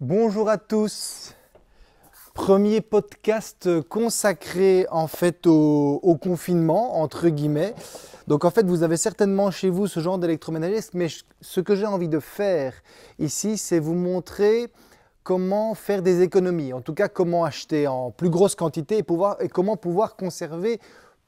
Bonjour à tous. Premier podcast consacré en fait au, confinement entre guillemets. Donc en fait vous avez certainement chez vous ce genre d'électroménager, mais ce que j'ai envie de faire ici c'est vous montrer comment faire des économies, en tout cas comment acheter en plus grosse quantité et, pouvoir, et comment pouvoir conserver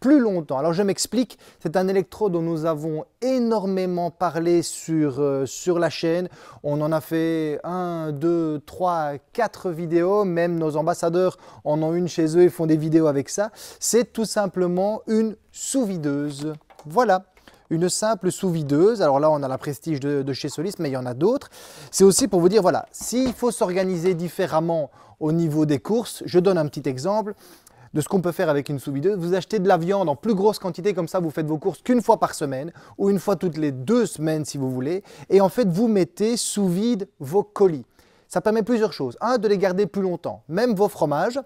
plus longtemps. Alors je m'explique, c'est un électro dont nous avons énormément parlé sur, euh, sur la chaîne. On en a fait 1, 2, 3, 4 vidéos, même nos ambassadeurs en ont une chez eux et font des vidéos avec ça. C'est tout simplement une sous-videuse. Voilà une simple sous-videuse. Alors là, on a la Prestige de chez Solis, mais il y en a d'autres. C'est aussi pour vous dire, voilà, s'il faut s'organiser différemment au niveau des courses, je donne un petit exemple de ce qu'on peut faire avec une sous-videuse. Vous achetez de la viande en plus grosse quantité, comme ça vous faites vos courses qu'une fois par semaine ou une fois toutes les deux semaines si vous voulez. Et en fait, vous mettez sous vide vos colis. Ça permet plusieurs choses. Un, de les garder plus longtemps. Même vos fromages,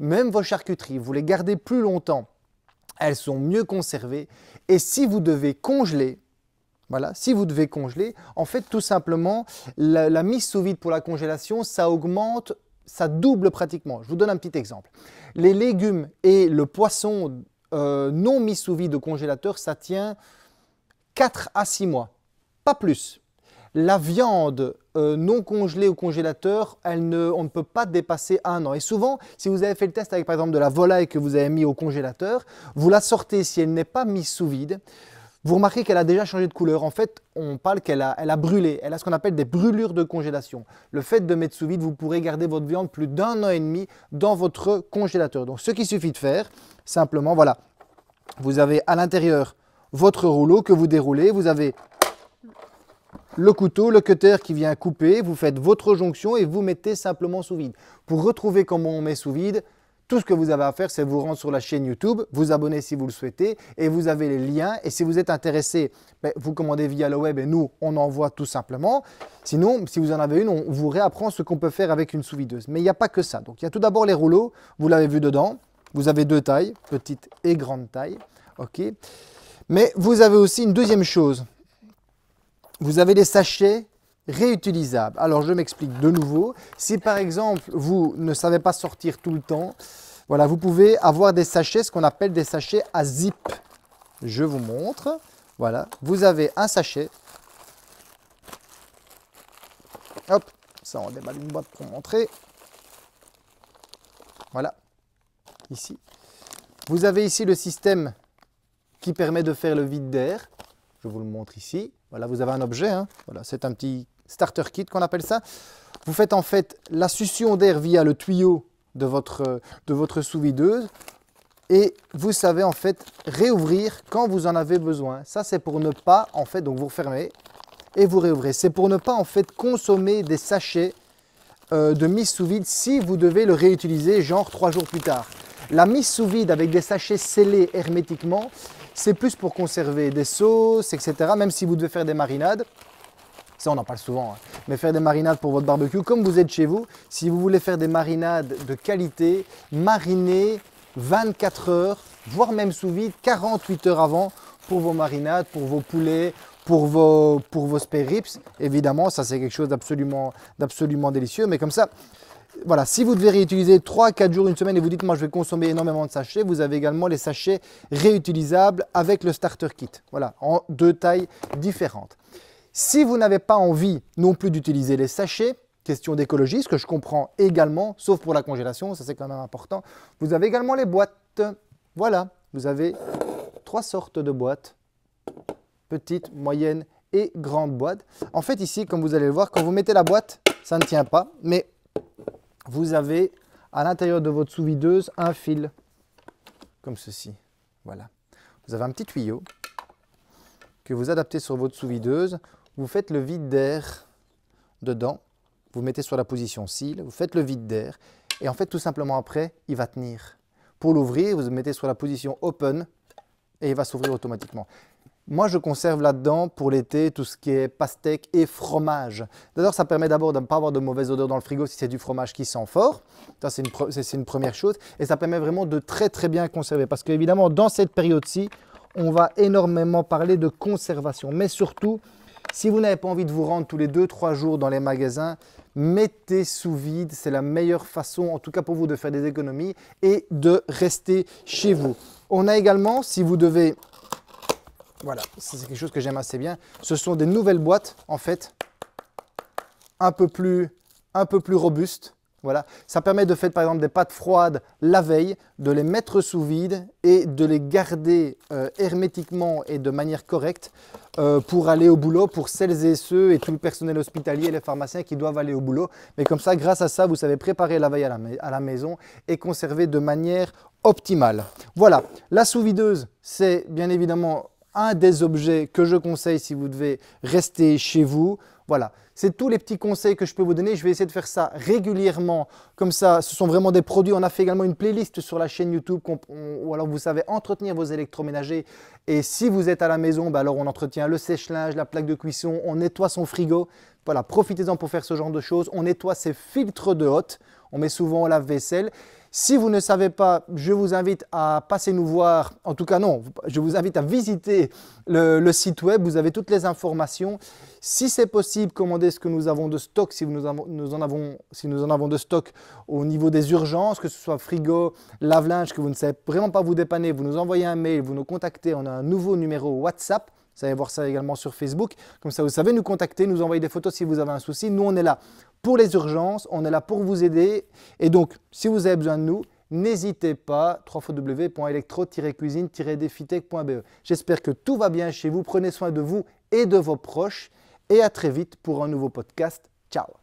même vos charcuteries, vous les gardez plus longtemps. Elles sont mieux conservées. Et si vous devez congeler, voilà, si vous devez congeler, en fait, tout simplement, la, la mise sous vide pour la congélation, ça augmente ça double pratiquement. Je vous donne un petit exemple. Les légumes et le poisson euh, non mis sous vide au congélateur, ça tient 4 à 6 mois, pas plus. La viande euh, non congelée au congélateur, elle ne, on ne peut pas dépasser un an. Et souvent, si vous avez fait le test avec par exemple de la volaille que vous avez mis au congélateur, vous la sortez si elle n'est pas mise sous vide, vous remarquez qu'elle a déjà changé de couleur. En fait, on parle qu'elle a, elle a brûlé. Elle a ce qu'on appelle des brûlures de congélation. Le fait de mettre sous vide, vous pourrez garder votre viande plus d'un an et demi dans votre congélateur. Donc, ce qu'il suffit de faire, simplement, voilà, vous avez à l'intérieur votre rouleau que vous déroulez. Vous avez le couteau, le cutter qui vient couper. Vous faites votre jonction et vous mettez simplement sous vide. Pour retrouver comment on met sous vide, tout ce que vous avez à faire, c'est vous rendre sur la chaîne YouTube, vous abonner si vous le souhaitez, et vous avez les liens. Et si vous êtes intéressé, ben, vous commandez via le web et nous, on envoie tout simplement. Sinon, si vous en avez une, on vous réapprend ce qu'on peut faire avec une sous-videuse. Mais il n'y a pas que ça. Donc, il y a tout d'abord les rouleaux, vous l'avez vu dedans. Vous avez deux tailles, petite et grande taille. OK. Mais vous avez aussi une deuxième chose. Vous avez des sachets réutilisable. Alors je m'explique de nouveau. Si par exemple vous ne savez pas sortir tout le temps, voilà, vous pouvez avoir des sachets, ce qu'on appelle des sachets à zip. Je vous montre. Voilà, vous avez un sachet. Hop, ça on déballe une boîte pour montrer. Voilà, ici. Vous avez ici le système qui permet de faire le vide d'air. Je vous le montre ici. Voilà, vous avez un objet. Hein. Voilà, c'est un petit starter kit qu'on appelle ça. Vous faites en fait la succion d'air via le tuyau de votre, de votre sous-videuse et vous savez en fait réouvrir quand vous en avez besoin. Ça c'est pour ne pas en fait, donc vous refermez et vous réouvrez. C'est pour ne pas en fait consommer des sachets euh, de mise sous vide si vous devez le réutiliser genre trois jours plus tard. La mise sous vide avec des sachets scellés hermétiquement, c'est plus pour conserver des sauces, etc. Même si vous devez faire des marinades, ça on en parle souvent, hein. mais faire des marinades pour votre barbecue, comme vous êtes chez vous, si vous voulez faire des marinades de qualité, mariner 24 heures, voire même sous vide, 48 heures avant pour vos marinades, pour vos poulets, pour vos, pour vos spare ribs. Évidemment, ça c'est quelque chose d'absolument, d'absolument délicieux, mais comme ça, voilà, si vous devez réutiliser 3-4 jours, une semaine et vous dites moi je vais consommer énormément de sachets, vous avez également les sachets réutilisables avec le starter kit. Voilà, en deux tailles différentes. Si vous n'avez pas envie non plus d'utiliser les sachets, question d'écologie, ce que je comprends également, sauf pour la congélation, ça c'est quand même important, vous avez également les boîtes. Voilà, vous avez trois sortes de boîtes, petite, moyenne et grande boîte. En fait ici, comme vous allez le voir, quand vous mettez la boîte, ça ne tient pas, mais vous avez à l'intérieur de votre sous-videuse un fil, comme ceci. Voilà. Vous avez un petit tuyau que vous adaptez sur votre sous-videuse vous faites le vide d'air dedans, vous mettez sur la position cils, vous faites le vide d'air, et en fait tout simplement après, il va tenir. Pour l'ouvrir, vous mettez sur la position open, et il va s'ouvrir automatiquement. Moi, je conserve là-dedans pour l'été tout ce qui est pastèque et fromage. D'ailleurs, ça permet d'abord de ne pas avoir de mauvaise odeur dans le frigo si c'est du fromage qui sent fort. Ça, c'est une, une, première chose. Et ça permet vraiment de très, très bien conserver. Parce qu'évidemment, dans cette période-ci, on va énormément parler de conservation. Mais surtout, si vous n'avez pas envie de vous rendre tous les 2-3 jours dans les magasins, mettez sous vide, c'est la meilleure façon, en tout cas pour vous, de faire des économies et de rester chez vous. On a également, si vous devez, voilà, c'est quelque chose que j'aime assez bien, ce sont des nouvelles boîtes, en fait, un peu plus, un peu plus robustes, voilà, ça permet de faire par exemple des pâtes froides la veille, de les mettre sous vide et de les garder euh, hermétiquement et de manière correcte euh, pour aller au boulot pour celles et ceux et tout le personnel hospitalier et les pharmaciens qui doivent aller au boulot. Mais comme ça, grâce à ça, vous savez préparer la veille à la maison et conserver de manière optimale. Voilà, la sous-videuse, c'est bien évidemment un des objets que je conseille si vous devez rester chez vous. Voilà, c'est tous les petits conseils que je peux vous donner. Je vais essayer de faire ça régulièrement. Comme ça, ce sont vraiment des produits. On a fait également une playlist sur la chaîne YouTube ou alors vous savez entretenir vos électroménagers. Et si vous êtes à la maison, bah alors on entretient le sèche-linge, la plaque de cuisson, on nettoie son frigo. Voilà, profitez-en pour faire ce genre de choses. On nettoie ses filtres de hotte. On met souvent au lave vaisselle. Si vous ne savez pas, je vous invite à passer nous voir. En tout cas, non, je vous invite à visiter le, le site web. Vous avez toutes les informations. Si c'est possible, commandez ce que nous avons de stock, si nous, en avons, si nous en avons de stock au niveau des urgences, que ce soit frigo, lave-linge, que vous ne savez vraiment pas vous dépanner, vous nous envoyez un mail, vous nous contactez, on a un nouveau numéro WhatsApp. Vous allez voir ça également sur Facebook. Comme ça, vous savez nous contacter, nous envoyer des photos si vous avez un souci. Nous, on est là pour les urgences, on est là pour vous aider. Et donc, si vous avez besoin de nous, n'hésitez pas, www.electro-cuisine-defitech.be. J'espère que tout va bien chez vous, prenez soin de vous et de vos proches et à très vite pour un nouveau podcast. Ciao